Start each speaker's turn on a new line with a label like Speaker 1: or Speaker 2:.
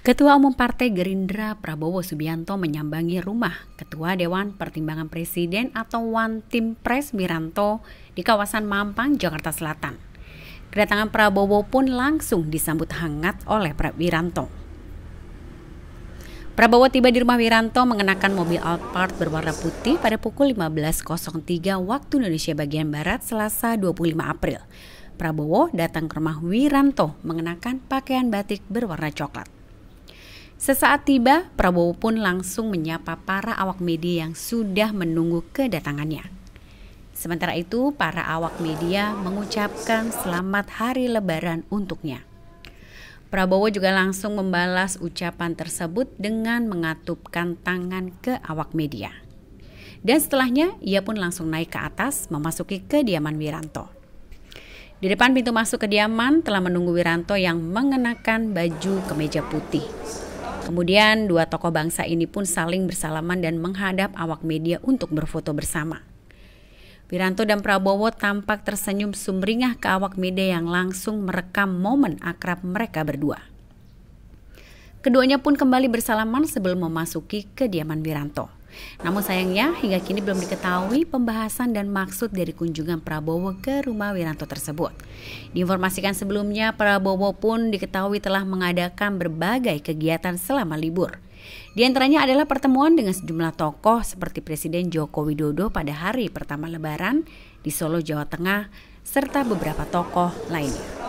Speaker 1: Ketua Umum Partai Gerindra Prabowo Subianto menyambangi rumah Ketua Dewan Pertimbangan Presiden atau One Team Press Miranto di kawasan Mampang, Jakarta Selatan. Kedatangan Prabowo pun langsung disambut hangat oleh Wiranto. Prabowo tiba di rumah Wiranto mengenakan mobil Alphard berwarna putih pada pukul 15.03 waktu Indonesia bagian Barat selasa 25 April. Prabowo datang ke rumah Wiranto mengenakan pakaian batik berwarna coklat. Sesaat tiba, Prabowo pun langsung menyapa para awak media yang sudah menunggu kedatangannya. Sementara itu, para awak media mengucapkan selamat hari lebaran untuknya. Prabowo juga langsung membalas ucapan tersebut dengan mengatupkan tangan ke awak media. Dan setelahnya, ia pun langsung naik ke atas memasuki kediaman Wiranto. Di depan pintu masuk kediaman telah menunggu Wiranto yang mengenakan baju kemeja putih. Kemudian dua tokoh bangsa ini pun saling bersalaman dan menghadap awak media untuk berfoto bersama. Wiranto dan Prabowo tampak tersenyum sumringah ke awak media yang langsung merekam momen akrab mereka berdua. Keduanya pun kembali bersalaman sebelum memasuki kediaman Wiranto. Namun sayangnya hingga kini belum diketahui pembahasan dan maksud dari kunjungan Prabowo ke rumah Wiranto tersebut. Diinformasikan sebelumnya Prabowo pun diketahui telah mengadakan berbagai kegiatan selama libur. Di antaranya adalah pertemuan dengan sejumlah tokoh seperti Presiden Joko Widodo pada hari pertama Lebaran di Solo, Jawa Tengah, serta beberapa tokoh lainnya.